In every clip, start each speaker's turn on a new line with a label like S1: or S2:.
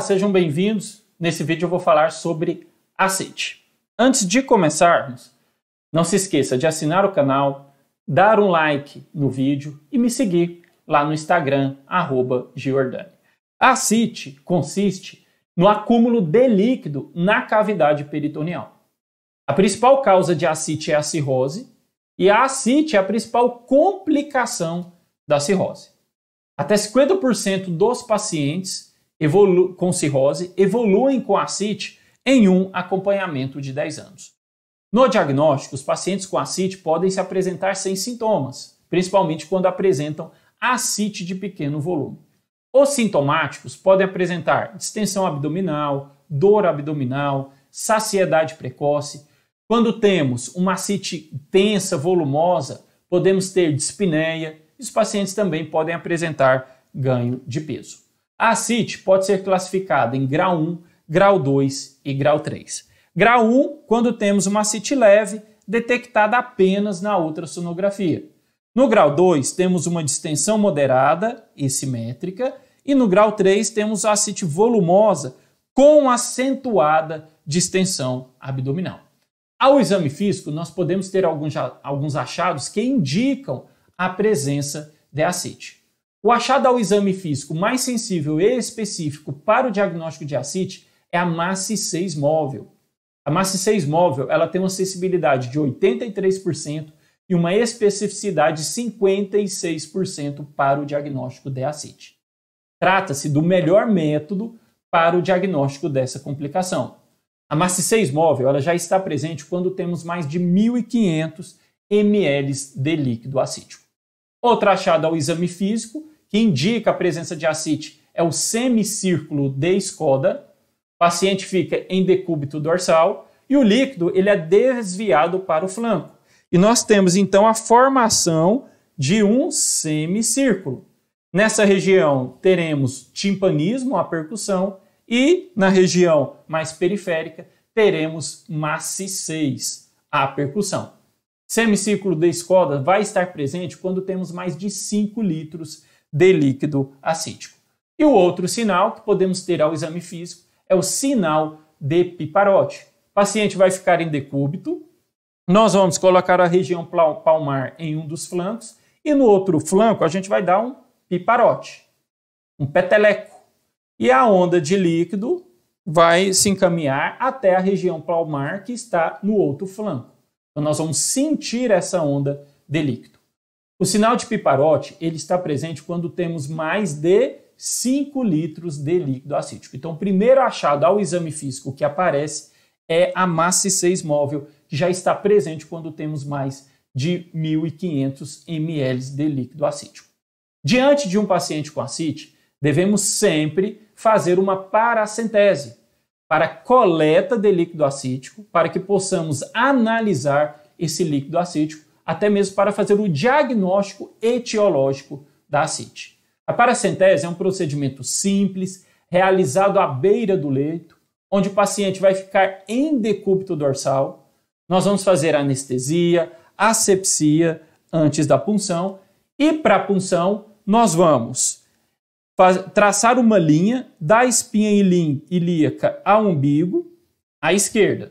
S1: Olá, sejam bem-vindos. Nesse vídeo eu vou falar sobre aceite. Antes de começarmos, não se esqueça de assinar o canal, dar um like no vídeo e me seguir lá no Instagram, arroba Giordani. A consiste no acúmulo de líquido na cavidade peritoneal. A principal causa de acite é a cirrose, e a acite é a principal complicação da cirrose. Até 50% dos pacientes evolu com cirrose evoluem com ascite em um acompanhamento de 10 anos. No diagnóstico, os pacientes com ascite podem se apresentar sem sintomas, principalmente quando apresentam ascite de pequeno volume. Os sintomáticos podem apresentar distensão abdominal, dor abdominal, saciedade precoce. Quando temos uma ascite tensa, volumosa, podemos ter dispneia. os pacientes também podem apresentar ganho de peso. A CIT pode ser classificada em grau 1, grau 2 e grau 3. Grau 1, quando temos uma CIT leve, detectada apenas na ultrassonografia. No grau 2, temos uma distensão moderada e simétrica, e no grau 3, temos a CIT volumosa com acentuada distensão abdominal. Ao exame físico, nós podemos ter alguns, achados que indicam a presença de ascite. O achado ao exame físico mais sensível e específico para o diagnóstico de ascite é a massa 6 móvel. A massa 6 móvel ela tem uma sensibilidade de 83% e uma especificidade de 56% para o diagnóstico de ascite. Trata-se do melhor método para o diagnóstico dessa complicação. A massa 6 móvel ela já está presente quando temos mais de 1.500 ml de líquido acítico. Outro achado ao exame físico que indica a presença de ascite é o semicírculo de escoda. O paciente fica em decúbito dorsal e o líquido ele é desviado para o flanco. E nós temos então a formação de um semicírculo. Nessa região teremos timpanismo, a percussão, e na região mais periférica teremos maciçez, a percussão. Semicírculo de escoda vai estar presente quando temos mais de 5 litros de líquido acítico. E o outro sinal que podemos ter ao exame físico é o sinal de piparote. O paciente vai ficar em decúbito, nós vamos colocar a região palmar em um dos flancos e no outro flanco a gente vai dar um piparote, um peteleco. E a onda de líquido vai se encaminhar até a região palmar que está no outro flanco. Então nós vamos sentir essa onda de líquido. O sinal de piparote ele está presente quando temos mais de 5 litros de líquido acítico. Então, o primeiro achado ao exame físico que aparece é a massa 6 móvel, que já está presente quando temos mais de 1.500 ml de líquido acítico. Diante de um paciente com acite, devemos sempre fazer uma paracentese para coleta de líquido acítico, para que possamos analisar esse líquido acítico até mesmo para fazer o diagnóstico etiológico da ascite. A paracentese é um procedimento simples, realizado à beira do leito, onde o paciente vai ficar em decúbito dorsal. Nós vamos fazer anestesia, asepsia antes da punção e para a punção nós vamos traçar uma linha da espinha ilíaca ao umbigo à esquerda.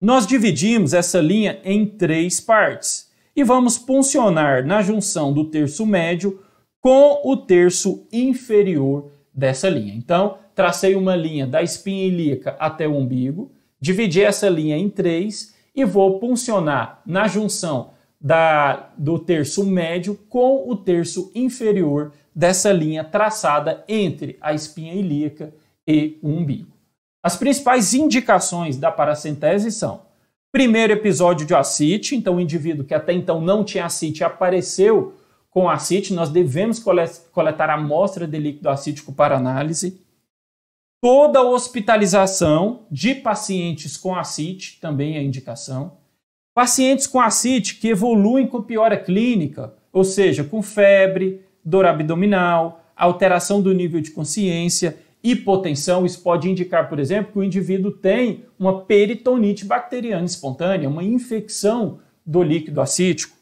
S1: Nós dividimos essa linha em três partes e vamos puncionar na junção do terço médio com o terço inferior dessa linha. Então, tracei uma linha da espinha ilíaca até o umbigo, dividi essa linha em três e vou puncionar na junção da, do terço médio com o terço inferior dessa linha traçada entre a espinha ilíaca e o umbigo. As principais indicações da paracentese são: primeiro episódio de ascite, então o indivíduo que até então não tinha ascite apareceu com ascite, nós devemos coletar amostra de líquido acítico para análise. Toda hospitalização de pacientes com ascite também é indicação. Pacientes com ascite que evoluem com piora clínica, ou seja, com febre, dor abdominal, alteração do nível de consciência, hipotensão, isso pode indicar, por exemplo, que o indivíduo tem uma peritonite bacteriana espontânea, uma infecção do líquido acítico.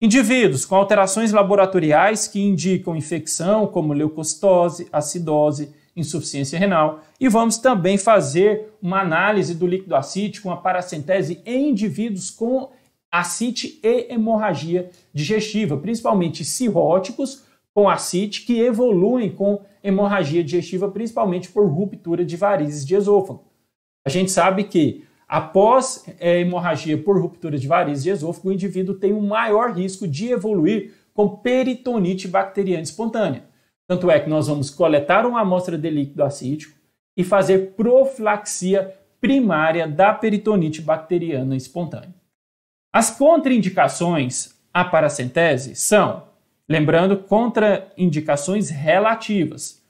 S1: Indivíduos com alterações laboratoriais que indicam infecção, como leucocitose, acidose, insuficiência renal. E vamos também fazer uma análise do líquido acítico, uma paracentese em indivíduos com acite e hemorragia digestiva, principalmente cirróticos com acite que evoluem com hemorragia digestiva, principalmente por ruptura de varizes de esôfago. A gente sabe que após é, hemorragia por ruptura de varizes de esôfago, o indivíduo tem um maior risco de evoluir com peritonite bacteriana espontânea. Tanto é que nós vamos coletar uma amostra de líquido acídico e fazer profilaxia primária da peritonite bacteriana espontânea. As contraindicações à paracentese são Lembrando, contraindicações relativas: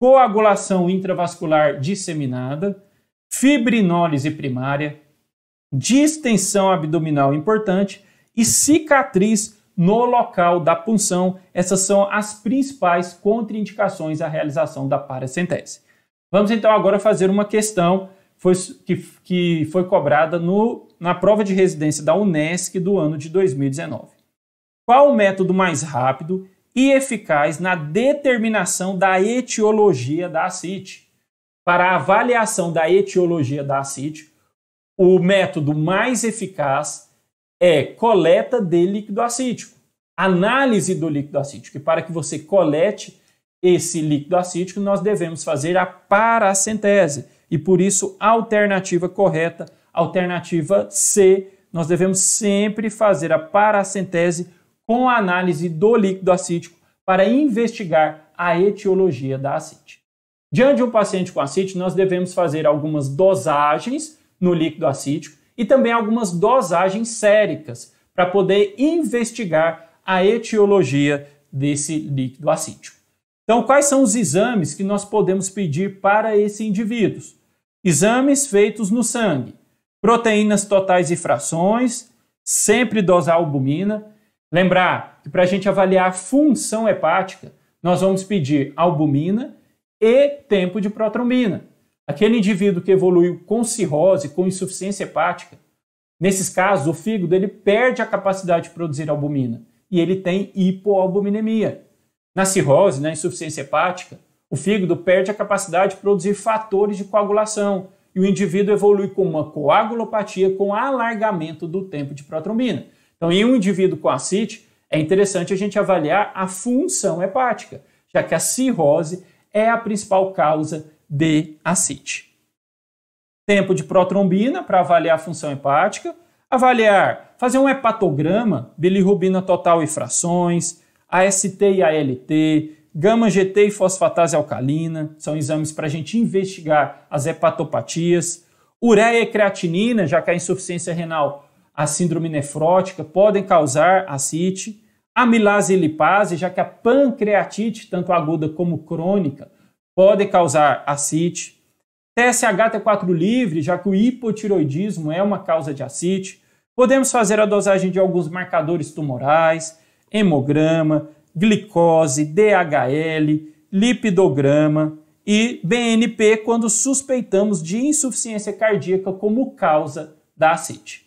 S1: coagulação intravascular disseminada, fibrinólise primária, distensão abdominal importante e cicatriz no local da punção. Essas são as principais contraindicações à realização da paracentese. Vamos então agora fazer uma questão que, foi cobrada no, na prova de residência da UNESCO do ano de 2019 qual o método mais rápido e eficaz na determinação da etiologia da ascite. Para a avaliação da etiologia da ascite, o método mais eficaz é coleta de líquido acítico, análise do líquido acítico. E para que você colete esse líquido acítico, nós devemos fazer a paracentese. E por isso, alternativa correta, alternativa C, nós devemos sempre fazer a paracentese com a análise do líquido acítico para investigar a etiologia da acite. Diante de um paciente com acite, nós devemos fazer algumas dosagens no líquido acítico e também algumas dosagens séricas para poder investigar a etiologia desse líquido acítico. Então, quais são os exames que nós podemos pedir para esses indivíduos? Exames feitos no sangue, proteínas totais e frações, sempre dosar albumina, Lembrar que para a gente avaliar a função hepática, nós vamos pedir albumina e tempo de protrombina. Aquele indivíduo que evoluiu com cirrose, com insuficiência hepática, nesses casos o fígado ele perde a capacidade de produzir albumina e ele tem hipoalbuminemia. Na cirrose, na insuficiência hepática, o fígado perde a capacidade de produzir fatores de coagulação e o indivíduo evolui com uma coagulopatia com alargamento do tempo de protrombina. Então, em um indivíduo com ascite, é interessante a gente avaliar a função hepática, já que a cirrose é a principal causa de ascite. Tempo de protrombina para avaliar a função hepática, avaliar, fazer um hepatograma, bilirrubina total e frações, AST e ALT, gama GT e fosfatase alcalina, são exames para a gente investigar as hepatopatias, ureia e creatinina, já que a insuficiência renal a síndrome nefrótica, podem causar acite, amilase e lipase, já que a pancreatite, tanto aguda como crônica, pode causar ascite. TSH T4 livre, já que o hipotiroidismo é uma causa de ascite. Podemos fazer a dosagem de alguns marcadores tumorais, hemograma, glicose, DHL, lipidograma e BNP quando suspeitamos de insuficiência cardíaca como causa da ascite.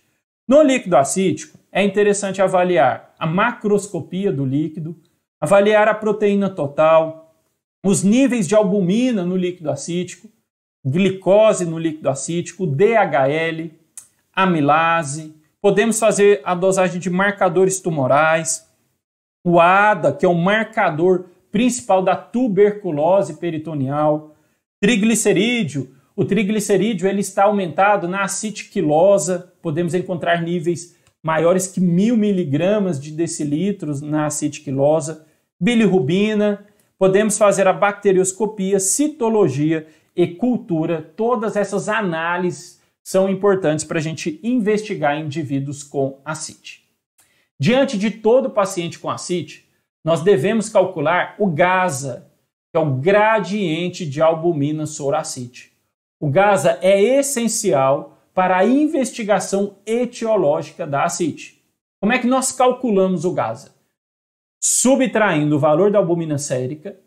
S1: No líquido acítico, é interessante avaliar a macroscopia do líquido, avaliar a proteína total, os níveis de albumina no líquido acítico, glicose no líquido acítico, DHL, amilase. Podemos fazer a dosagem de marcadores tumorais, o ADA, que é o marcador principal da tuberculose peritoneal, triglicerídeo. O triglicerídeo ele está aumentado na acetilquilose, podemos encontrar níveis maiores que mil miligramas de decilitros na acetilquilose, bilirrubina, podemos fazer a bacterioscopia, citologia e cultura. Todas essas análises são importantes para a gente investigar indivíduos com acite. Diante de todo paciente com acite, nós devemos calcular o GASA, que é o gradiente de albumina soracite. O GASA é essencial para a investigação etiológica da ascite, Como é que nós calculamos o GASA? Subtraindo o valor da albumina sérica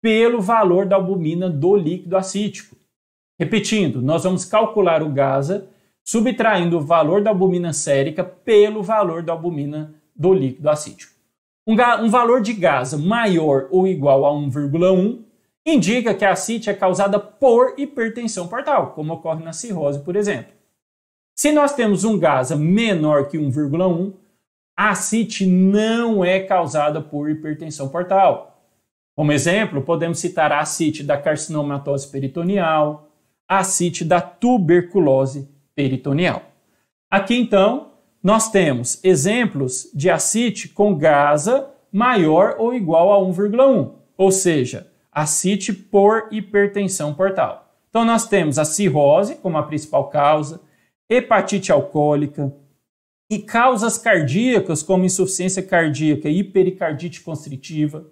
S1: pelo valor da albumina do líquido acítico. Repetindo, nós vamos calcular o GASA subtraindo o valor da albumina sérica pelo valor da albumina do líquido acítico. Um, um valor de GASA maior ou igual a 1,1 indica que a CIT é causada por hipertensão portal, como ocorre na cirrose, por exemplo. Se nós temos um gás menor que 1,1, a CIT não é causada por hipertensão portal. Como exemplo, podemos citar a CIT da carcinomatose peritoneal, a CIT da tuberculose peritoneal. Aqui então, nós temos exemplos de acite com gasa maior ou igual a 1,1, ou seja, acite por hipertensão portal. Então nós temos a cirrose como a principal causa, hepatite alcoólica e causas cardíacas, como insuficiência cardíaca e hipericardite constritiva,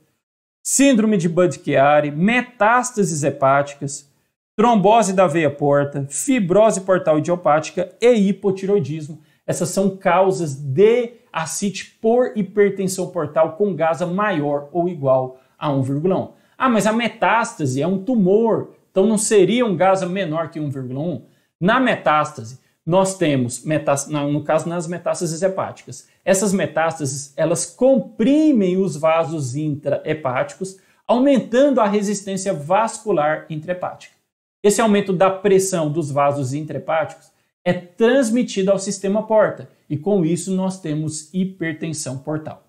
S1: síndrome de Budd-Chiari, metástases hepáticas, trombose da veia porta, fibrose portal idiopática e hipotiroidismo. Essas são causas de acite por hipertensão portal com gaza maior ou igual a 1,1. Ah, mas a metástase é um tumor, então não seria um gaza menor que 1,1? Na metástase, nós temos, no caso, nas metástases hepáticas. Essas metástases, elas comprimem os vasos intrahepáticos, aumentando a resistência vascular intrahepática. Esse aumento da pressão dos vasos intrahepáticos é transmitido ao sistema porta, e com isso nós temos hipertensão portal.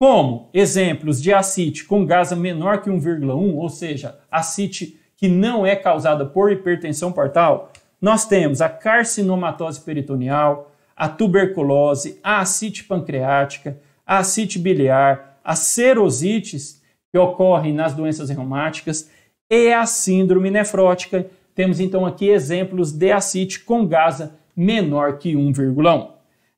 S1: Como exemplos de acite com gás menor que 1,1, ou seja, acite que não é causada por hipertensão portal, nós temos a carcinomatose peritoneal, a tuberculose, a acite pancreática, a acite biliar, as serosites que ocorrem nas doenças reumáticas e a síndrome nefrótica. Temos então aqui exemplos de acite com gasa menor que 1,1.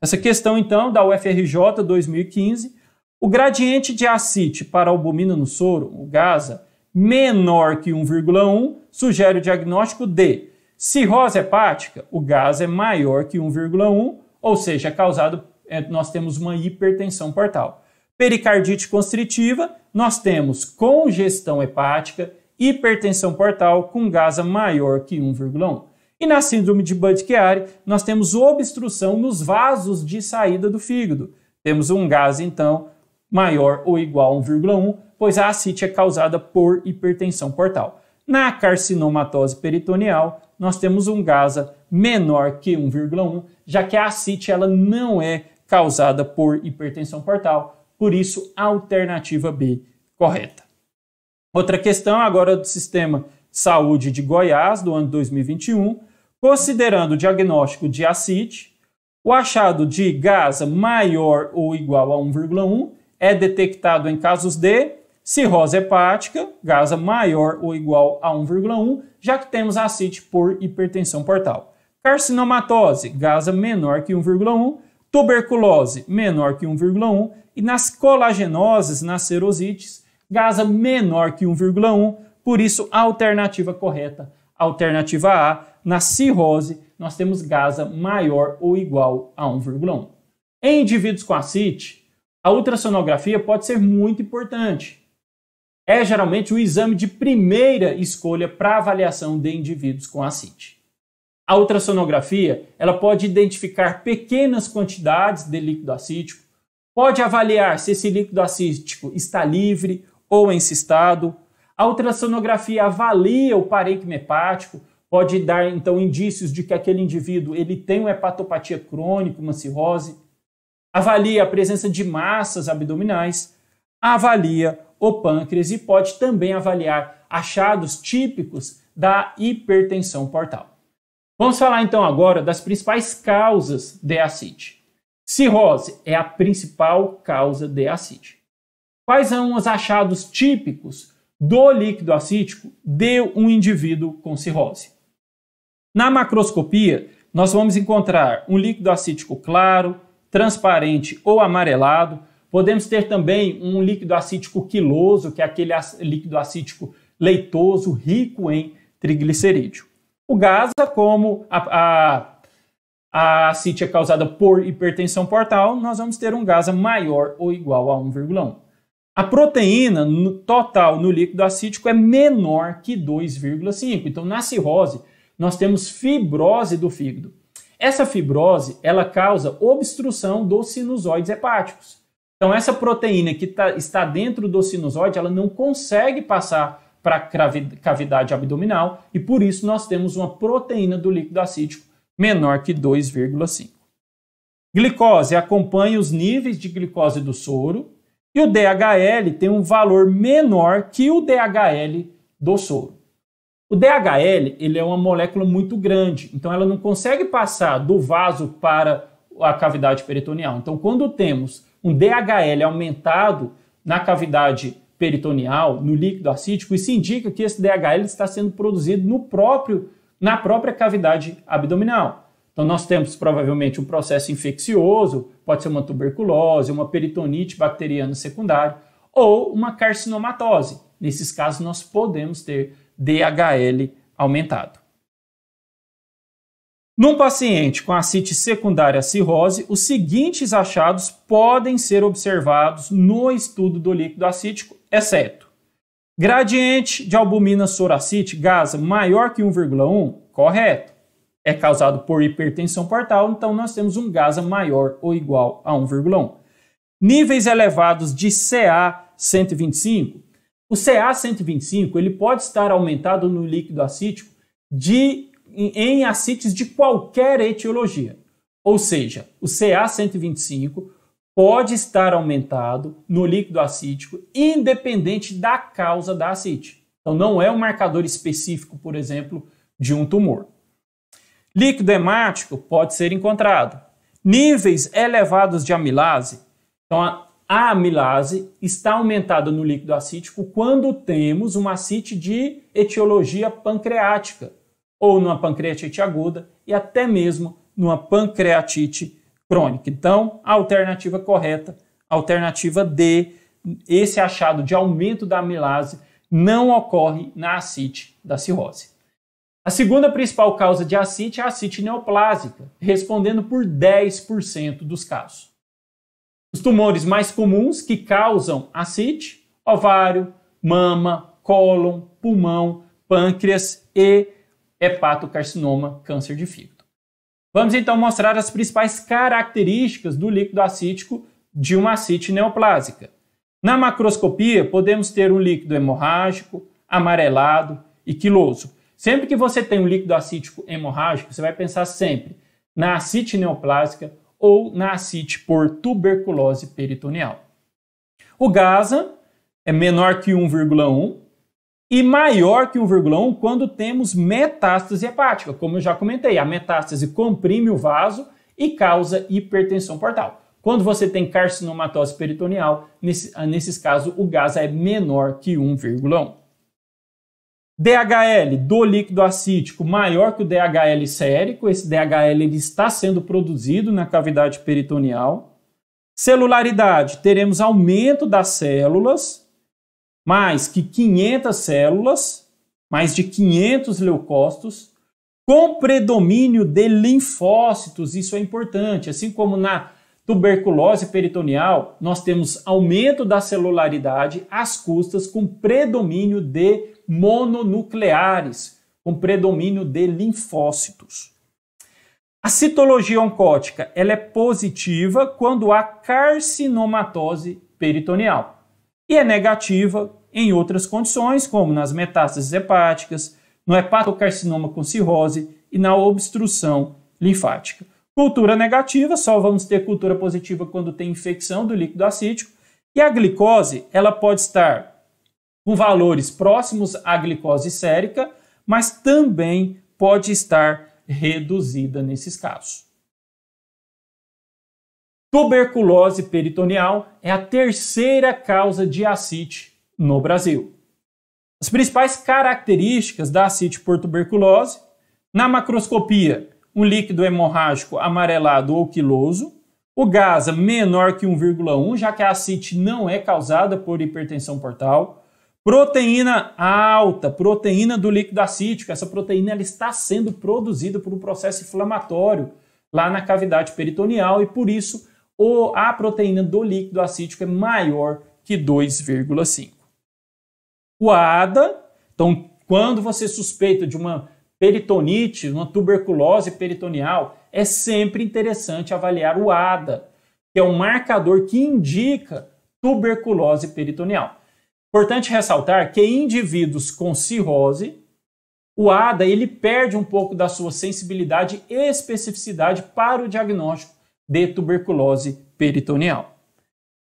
S1: Essa questão então da UFRJ 2015, o gradiente de acite para albumina no soro, o GASA, menor que 1,1, sugere o diagnóstico de Cirrose hepática, o gás é maior que 1,1, ou seja, é causado, é, nós temos uma hipertensão portal. Pericardite constritiva, nós temos congestão hepática, hipertensão portal com gás maior que 1,1. E na síndrome de Budd-Chiari, nós temos obstrução nos vasos de saída do fígado. Temos um gás, então, maior ou igual a 1,1, pois a acite é causada por hipertensão portal. Na carcinomatose peritoneal, nós temos um GASA menor que 1,1, já que a ascite ela não é causada por hipertensão portal, por isso alternativa B correta. Outra questão agora do sistema de saúde de Goiás do ano 2021, considerando o diagnóstico de ascite, o achado de GASA maior ou igual a 1,1 é detectado em casos de Cirrose hepática, gasa maior ou igual a 1,1, já que temos acite por hipertensão portal. Carcinomatose, gasa menor que 1,1, tuberculose menor que 1,1 e nas colagenoses, nas serosites, gasa menor que 1,1, por isso a alternativa correta, alternativa A, na cirrose, nós temos gasa maior ou igual a 1,1. Em indivíduos com acite, a ultrassonografia pode ser muito importante, é geralmente o exame de primeira escolha para avaliação de indivíduos com ascite. A ultrassonografia ela pode identificar pequenas quantidades de líquido acítico, pode avaliar se esse líquido acítico está livre ou encistado. A ultrassonografia avalia o parênquima hepático, pode dar então indícios de que aquele indivíduo ele tem uma hepatopatia crônica, uma cirrose. Avalia a presença de massas abdominais, avalia o pâncreas e pode também avaliar achados típicos da hipertensão portal. Vamos falar então agora das principais causas de ascite. Cirrose é a principal causa de ascite. Quais são os achados típicos do líquido acítico de um indivíduo com cirrose? Na macroscopia, nós vamos encontrar um líquido acítico claro, transparente ou amarelado, Podemos ter também um líquido acítico quiloso, que é aquele líquido acítico leitoso rico em triglicerídeo. O GASA, como a, a, a é causada por hipertensão portal, nós vamos ter um GASA maior ou igual a 1,1. A proteína no, total no líquido acítico é menor que 2,5. Então, na cirrose, nós temos fibrose do fígado. Essa fibrose, ela causa obstrução dos sinusoides hepáticos. Então, essa proteína que tá, está dentro do sinusoide, ela não consegue passar para a cavidade abdominal e por isso nós temos uma proteína do líquido acítico menor que 2,5. Glicose acompanha os níveis de glicose do soro e o DHL tem um valor menor que o DHL do soro. O DHL ele é uma molécula muito grande, então ela não consegue passar do vaso para a cavidade peritoneal. Então, quando temos um DHL aumentado na cavidade peritoneal, no líquido acítico, isso indica que esse DHL está sendo produzido no próprio, na própria cavidade abdominal. Então, nós temos provavelmente um processo infeccioso, pode ser uma tuberculose, uma peritonite bacteriana secundária ou uma carcinomatose. Nesses casos, nós podemos ter DHL aumentado. Num paciente com ascite secundária à cirrose, os seguintes achados podem ser observados no estudo do líquido acítico, exceto gradiente de albumina soracite gasa maior que 1,1, correto. É causado por hipertensão portal, então nós temos um gasa maior ou igual a 1,1. Níveis elevados de CA 125. O CA 125 ele pode estar aumentado no líquido acítico de em acites de qualquer etiologia. Ou seja, o CA125 pode estar aumentado no líquido acítico, independente da causa da acite. Então, não é um marcador específico, por exemplo, de um tumor. Líquido hemático pode ser encontrado. Níveis elevados de amilase. Então, a amilase está aumentada no líquido acítico quando temos uma acite de etiologia pancreática ou numa pancreatite aguda e até mesmo numa pancreatite crônica. Então, a alternativa correta, alternativa D, esse achado de aumento da amilase não ocorre na acite da cirrose. A segunda principal causa de acite é a acite neoplásica, respondendo por 10% dos casos. Os tumores mais comuns que causam acite, ovário, mama, cólon, pulmão, pâncreas e hepatocarcinoma, câncer de fígado. Vamos então mostrar as principais características do líquido acítico de uma acite neoplásica. Na macroscopia, podemos ter um líquido hemorrágico, amarelado e quiloso. Sempre que você tem um líquido acítico hemorrágico, você vai pensar sempre na acite neoplásica ou na acite por tuberculose peritoneal. O GASA é menor que 1,1 e maior que 1,1 quando temos metástase hepática. Como eu já comentei, a metástase comprime o vaso e causa hipertensão portal. Quando você tem carcinomatose peritoneal, nesse, ah, nesses casos o gás é menor que 1,1. DHL do líquido acítico maior que o DHL sérico, esse DHL ele está sendo produzido na cavidade peritoneal. Celularidade, teremos aumento das células, mais que 500 células, mais de 500 leucócitos, com predomínio de linfócitos, isso é importante. Assim como na tuberculose peritoneal, nós temos aumento da celularidade às custas com predomínio de mononucleares, com predomínio de linfócitos. A citologia oncótica ela é positiva quando há carcinomatose peritoneal e é negativa em outras condições, como nas metástases hepáticas, no hepatocarcinoma com cirrose e na obstrução linfática. Cultura negativa, só vamos ter cultura positiva quando tem infecção do líquido acítico. E a glicose, ela pode estar com valores próximos à glicose sérica, mas também pode estar reduzida nesses casos. Tuberculose peritoneal é a terceira causa de ascite no Brasil. As principais características da ascite por tuberculose, na macroscopia, um líquido hemorrágico amarelado ou quiloso, o GASA menor que 1,1, já que a ascite não é causada por hipertensão portal, proteína alta, proteína do líquido acítico, essa proteína ela está sendo produzida por um processo inflamatório lá na cavidade peritoneal e por isso a proteína do líquido acítico é maior que 2,5. O ADA, então quando você suspeita de uma peritonite, uma tuberculose peritoneal, é sempre interessante avaliar o ADA, que é um marcador que indica tuberculose peritoneal. Importante ressaltar que em indivíduos com cirrose, o ADA ele perde um pouco da sua sensibilidade e especificidade para o diagnóstico de tuberculose peritoneal.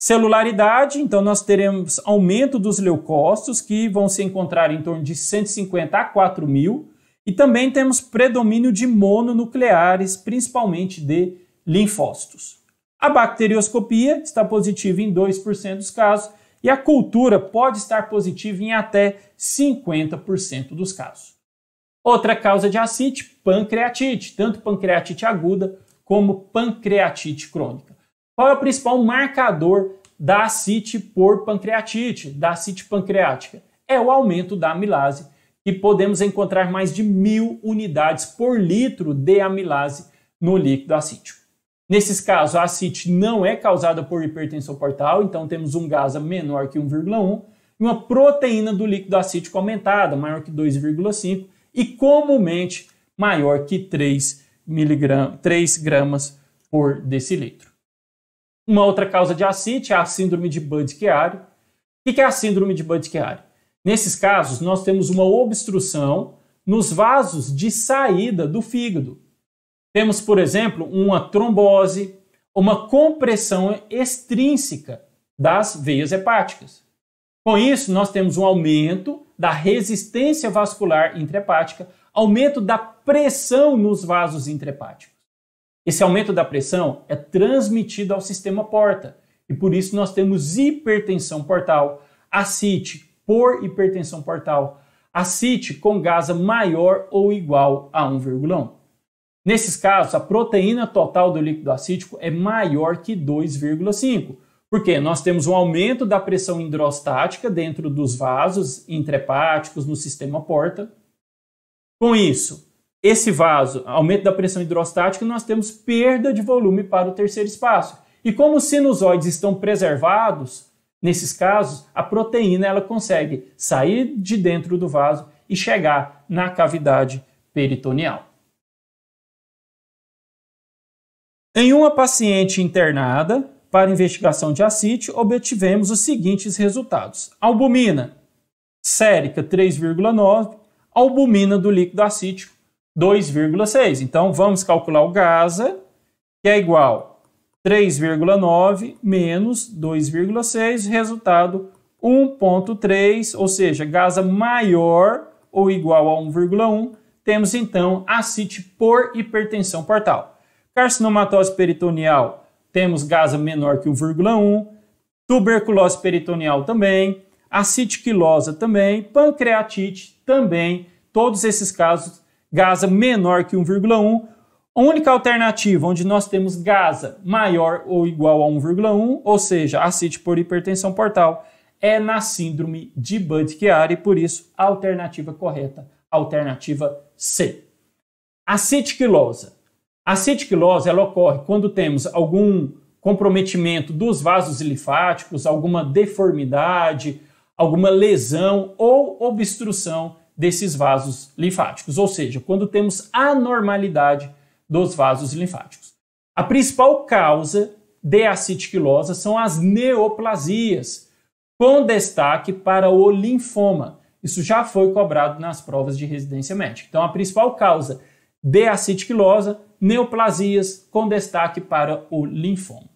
S1: Celularidade, então nós teremos aumento dos leucócitos, que vão se encontrar em torno de 150 a 4 mil, e também temos predomínio de mononucleares, principalmente de linfócitos. A bacterioscopia está positiva em 2% dos casos, e a cultura pode estar positiva em até 50% dos casos. Outra causa de acite, pancreatite, tanto pancreatite aguda como pancreatite crônica. Qual é o principal marcador da acite por pancreatite, da acite pancreática? É o aumento da amilase, que podemos encontrar mais de mil unidades por litro de amilase no líquido acítico. Nesses casos, a acite não é causada por hipertensão portal, então temos um gás menor que 1,1 e uma proteína do líquido acítico aumentada, maior que 2,5 e comumente maior que 3, 3 gramas por decilitro. Uma outra causa de ascite é a síndrome de Budd-Chiari. O que é a síndrome de Budd-Chiari? Nesses casos, nós temos uma obstrução nos vasos de saída do fígado. Temos, por exemplo, uma trombose, uma compressão extrínseca das veias hepáticas. Com isso, nós temos um aumento da resistência vascular intrahepática, aumento da pressão nos vasos intrahepáticos. Esse aumento da pressão é transmitido ao sistema porta e por isso nós temos hipertensão portal, acite por hipertensão portal, acite com gaza maior ou igual a 1,1. Nesses casos, a proteína total do líquido acítico é maior que 2,5, porque nós temos um aumento da pressão hidrostática dentro dos vasos intrahepáticos no sistema porta. Com isso, esse vaso, aumento da pressão hidrostática, nós temos perda de volume para o terceiro espaço. E como os sinusoides estão preservados, nesses casos, a proteína ela consegue sair de dentro do vaso e chegar na cavidade peritoneal. Em uma paciente internada para investigação de ascite, obtivemos os seguintes resultados: albumina sérica 3,9, albumina do líquido acítico 2,6. Então vamos calcular o Gaza, que é igual 3,9 menos 2,6, resultado 1,3, ou seja, Gaza maior ou igual a 1,1. Temos então ascite por hipertensão portal. Carcinomatose peritoneal, temos Gaza menor que 1,1. Tuberculose peritoneal também. quilosa também. Pancreatite também. Todos esses casos Gaza menor que 1,1. A única alternativa onde nós temos Gaza maior ou igual a 1,1, ou seja, acite por hipertensão portal, é na síndrome de Budd-Chiari, por isso a alternativa correta, alternativa C. Acetiquilosa. A ela ocorre quando temos algum comprometimento dos vasos linfáticos, alguma deformidade, alguma lesão ou obstrução desses vasos linfáticos, ou seja, quando temos anormalidade dos vasos linfáticos. A principal causa de acitiquilosa são as neoplasias, com destaque para o linfoma. Isso já foi cobrado nas provas de residência médica. Então, a principal causa de acitiquilosa, neoplasias, com destaque para o linfoma.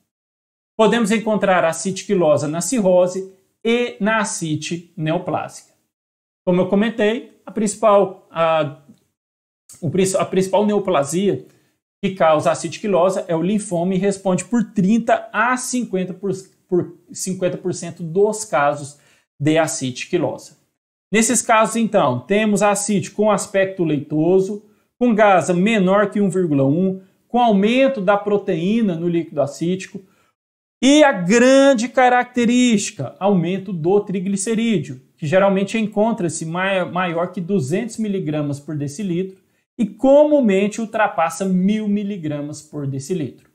S1: Podemos encontrar acitiquilosa na cirrose e na acite neoplásica. Como eu comentei, a principal, a, a principal neoplasia que causa acetilquilose é o linfoma e responde por 30 a 50%, por, por 50 dos casos de acetilquilose. Nesses casos, então, temos acite com aspecto leitoso, com gasa menor que 1,1, com aumento da proteína no líquido acítico e a grande característica, aumento do triglicerídeo que geralmente encontra-se maior que 200 miligramas por decilitro e comumente ultrapassa 1000 miligramas por decilitro.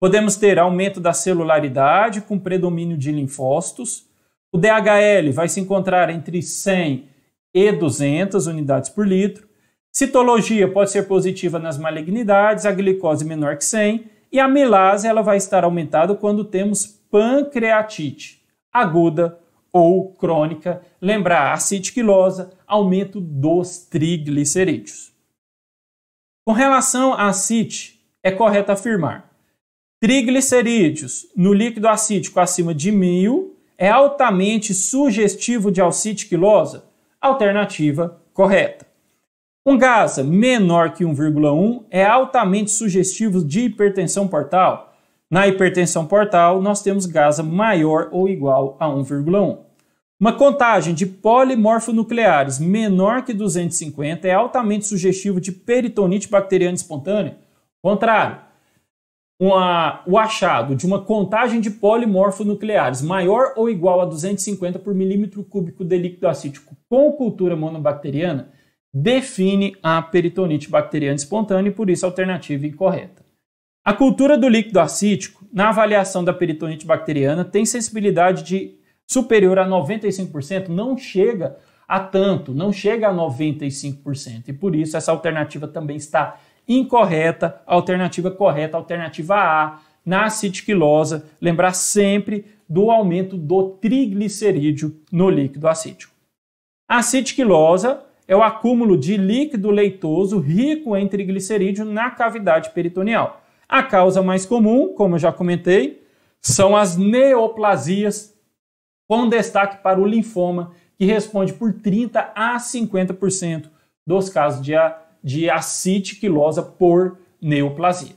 S1: Podemos ter aumento da celularidade com predomínio de linfócitos. O DHL vai se encontrar entre 100 e 200 unidades por litro. Citologia pode ser positiva nas malignidades, a glicose menor que 100 e a melase ela vai estar aumentada quando temos pancreatite aguda ou crônica, lembrar acite quilosa, aumento dos triglicerídeos. Com relação à acite, é correto afirmar triglicerídeos no líquido acítico acima de 1.000 é altamente sugestivo de alcite quilosa? Alternativa correta. Um gás menor que 1,1 é altamente sugestivo de hipertensão portal? Na hipertensão portal, nós temos gasa maior ou igual a 1,1. Uma contagem de polimorfonucleares menor que 250 é altamente sugestivo de peritonite bacteriana espontânea. Contrário, uma, o achado de uma contagem de polimorfonucleares maior ou igual a 250 por milímetro cúbico de líquido acítico com cultura monobacteriana define a peritonite bacteriana espontânea e, por isso, alternativa incorreta. A cultura do líquido acítico, na avaliação da peritonite bacteriana, tem sensibilidade de superior a 95%, não chega a tanto, não chega a 95%. E por isso essa alternativa também está incorreta, alternativa correta, alternativa A, na acitiquilosa, lembrar sempre do aumento do triglicerídeo no líquido acítico. A acitiquilosa é o acúmulo de líquido leitoso rico em triglicerídeo na cavidade peritoneal. A causa mais comum, como eu já comentei, são as neoplasias, com destaque para o linfoma, que responde por 30 a 50% dos casos de, a, de ascite quilosa por neoplasia.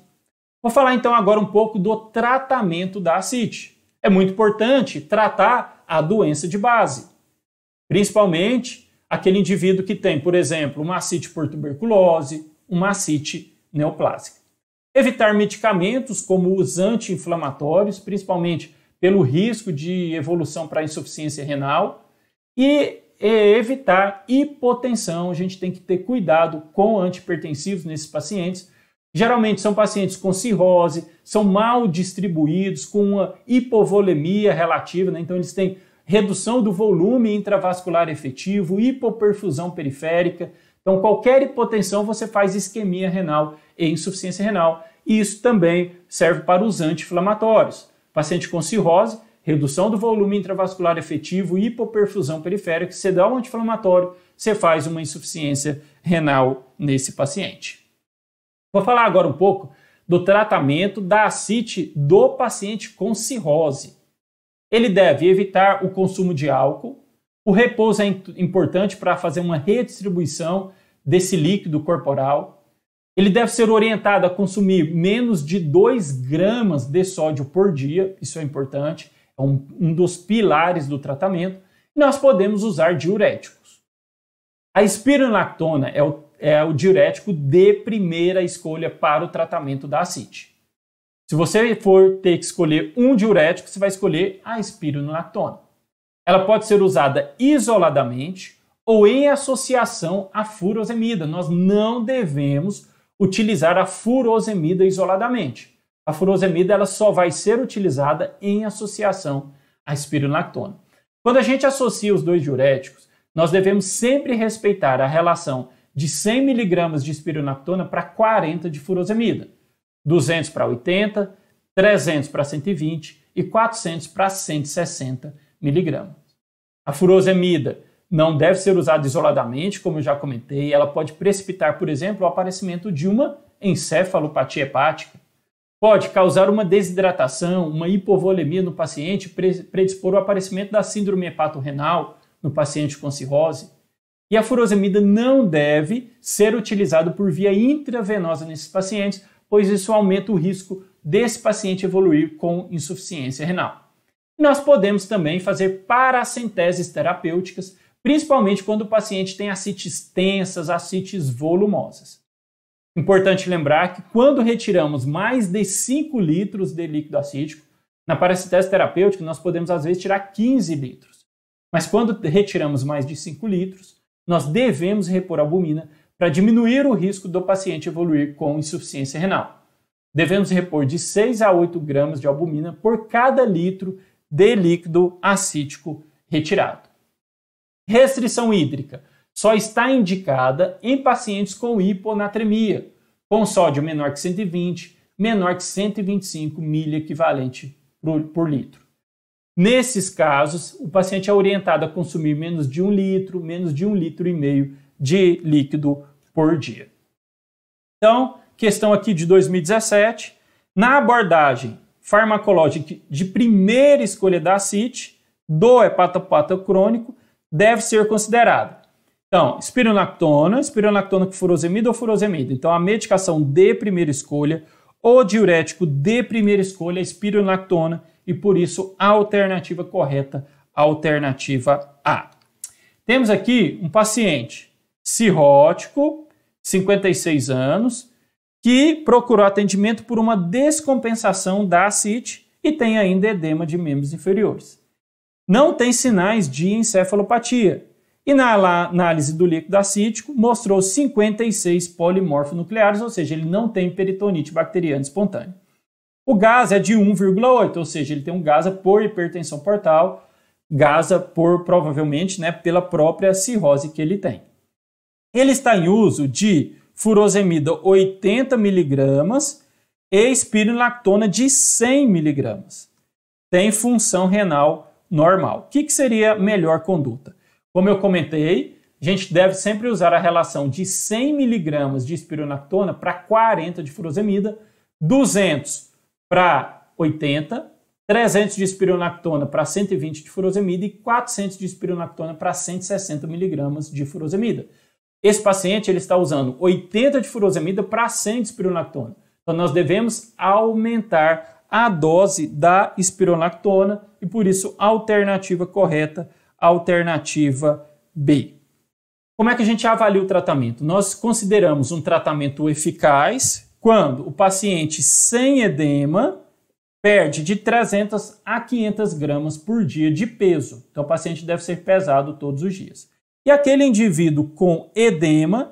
S1: Vou falar então agora um pouco do tratamento da ascite. É muito importante tratar a doença de base, principalmente aquele indivíduo que tem, por exemplo, uma ascite por tuberculose, uma ascite neoplásica. Evitar medicamentos como os anti-inflamatórios, principalmente pelo risco de evolução para insuficiência renal. E evitar hipotensão. A gente tem que ter cuidado com antipertensivos nesses pacientes. Geralmente são pacientes com cirrose, são mal distribuídos, com uma hipovolemia relativa, né? então eles têm redução do volume intravascular efetivo, hipoperfusão periférica, então, qualquer hipotensão você faz isquemia renal e insuficiência renal. E isso também serve para os anti-inflamatórios. Paciente com cirrose, redução do volume intravascular efetivo, hipoperfusão periférica, você dá um anti-inflamatório, você faz uma insuficiência renal nesse paciente. Vou falar agora um pouco do tratamento da acite do paciente com cirrose. Ele deve evitar o consumo de álcool, o repouso é importante para fazer uma redistribuição desse líquido corporal. Ele deve ser orientado a consumir menos de 2 gramas de sódio por dia, isso é importante, é um, um dos pilares do tratamento. Nós podemos usar diuréticos. A espirulactona é o, é o diurético de primeira escolha para o tratamento da acite. Se você for ter que escolher um diurético, você vai escolher a espirulactona. Ela pode ser usada isoladamente ou em associação à furosemida. Nós não devemos utilizar a furosemida isoladamente. A furosemida ela só vai ser utilizada em associação à espirulactona. Quando a gente associa os dois diuréticos, nós devemos sempre respeitar a relação de 100 mg de espirulactona para 40 de furosemida, 200 para 80, 300 para 120 e 400 para 160 miligramas. A furosemida não deve ser usada isoladamente, como eu já comentei, ela pode precipitar, por exemplo, o aparecimento de uma encefalopatia hepática. Pode causar uma desidratação, uma hipovolemia no paciente, predispor o aparecimento da síndrome hepato-renal no paciente com cirrose. E a furosemida não deve ser utilizada por via intravenosa nesses pacientes, pois isso aumenta o risco desse paciente evoluir com insuficiência renal. Nós podemos também fazer paracenteses terapêuticas, principalmente quando o paciente tem ascites tensas, ascites volumosas. Importante lembrar que quando retiramos mais de 5 litros de líquido acítico, na paracentese terapêutica nós podemos às vezes tirar 15 litros. Mas quando retiramos mais de 5 litros, nós devemos repor albumina para diminuir o risco do paciente evoluir com insuficiência renal. Devemos repor de 6 a 8 gramas de albumina por cada litro de líquido acítico retirado. Restrição hídrica só está indicada em pacientes com hiponatremia, com sódio menor que 120, menor que 125 miliequivalente por, por litro. Nesses casos, o paciente é orientado a consumir menos de um litro, menos de um litro e meio de líquido por dia. Então, questão aqui de 2017. Na abordagem Farmacológico de primeira escolha da CIT, do hepatopata crônico, deve ser considerada. Então, espironactona, espironactona com furosemida ou furosemida. Então, a medicação de primeira escolha, ou diurético de primeira escolha, espironactona e por isso a alternativa correta, a alternativa A. Temos aqui um paciente cirrótico, 56 anos, que procurou atendimento por uma descompensação da ascite e tem ainda edema de membros inferiores. Não tem sinais de encefalopatia. E na análise do líquido acítico, mostrou 56 polimorfonucleares, ou seja, ele não tem peritonite bacteriana espontânea. O GASA é de 1,8, ou seja, ele tem um GASA por hipertensão portal, GASA por, provavelmente, né, pela própria cirrose que ele tem. Ele está em uso de furosemida 80 miligramas e espirulactona de 100 miligramas. Tem função renal normal. O que, que seria melhor conduta? Como eu comentei, a gente deve sempre usar a relação de 100 miligramas de espironactona para 40 de furosemida, 200 para 80, 300 de espironactona para 120 de furosemida e 400 de espirulactona para 160 miligramas de furosemida. Esse paciente ele está usando 80 de furosemida para 100 de espironactona. Então nós devemos aumentar a dose da espironactona e por isso alternativa correta, alternativa B. Como é que a gente avalia o tratamento? Nós consideramos um tratamento eficaz quando o paciente sem edema perde de 300 a 500 gramas por dia de peso. Então o paciente deve ser pesado todos os dias. E aquele indivíduo com edema,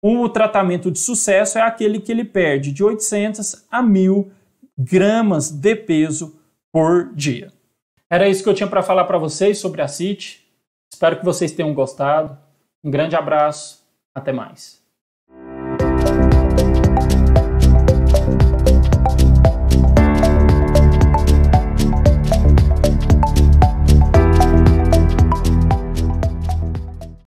S1: o tratamento de sucesso é aquele que ele perde de 800 a 1000 gramas de peso por dia. Era isso que eu tinha para falar para vocês sobre a CIT. Espero que vocês tenham gostado. Um grande abraço, até mais.